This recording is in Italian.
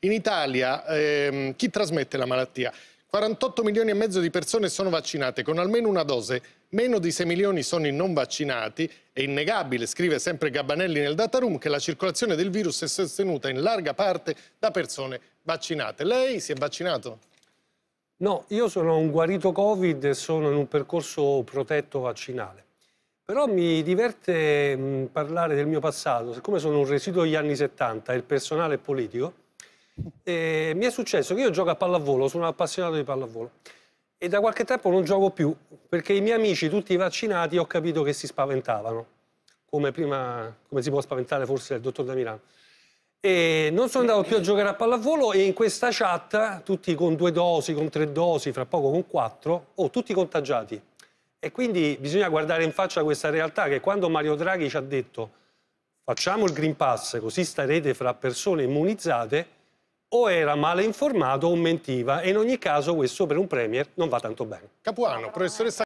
In Italia ehm, chi trasmette la malattia? 48 milioni e mezzo di persone sono vaccinate con almeno una dose, meno di 6 milioni sono i non vaccinati. È innegabile, scrive sempre Gabbanelli nel dataroom, che la circolazione del virus è sostenuta in larga parte da persone vaccinate. Lei si è vaccinato? No, io sono un guarito Covid e sono in un percorso protetto vaccinale. Però mi diverte mh, parlare del mio passato, siccome sono un residuo degli anni 70 e il personale è politico, e eh, mi è successo che io gioco a pallavolo, sono un appassionato di pallavolo e da qualche tempo non gioco più perché i miei amici, tutti vaccinati, ho capito che si spaventavano, come, prima, come si può spaventare forse il dottor da Milano. E non sono andato più a giocare a pallavolo e in questa chat, tutti con due dosi, con tre dosi, fra poco con quattro, ho oh, tutti contagiati. E quindi bisogna guardare in faccia questa realtà che quando Mario Draghi ci ha detto facciamo il Green Pass così starete fra persone immunizzate, o era male informato o mentiva e in ogni caso questo per un premier non va tanto bene. Capuano, professoressa